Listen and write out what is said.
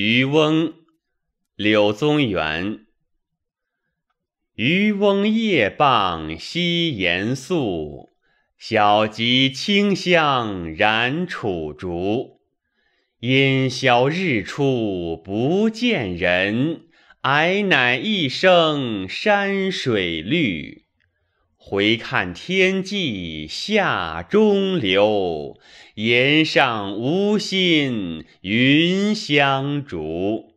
渔翁，柳宗元。渔翁夜傍西岩宿，小楫清香染楚竹。因销日出不见人，矮乃一声山水绿。回看天际下中流。檐上无心云相逐。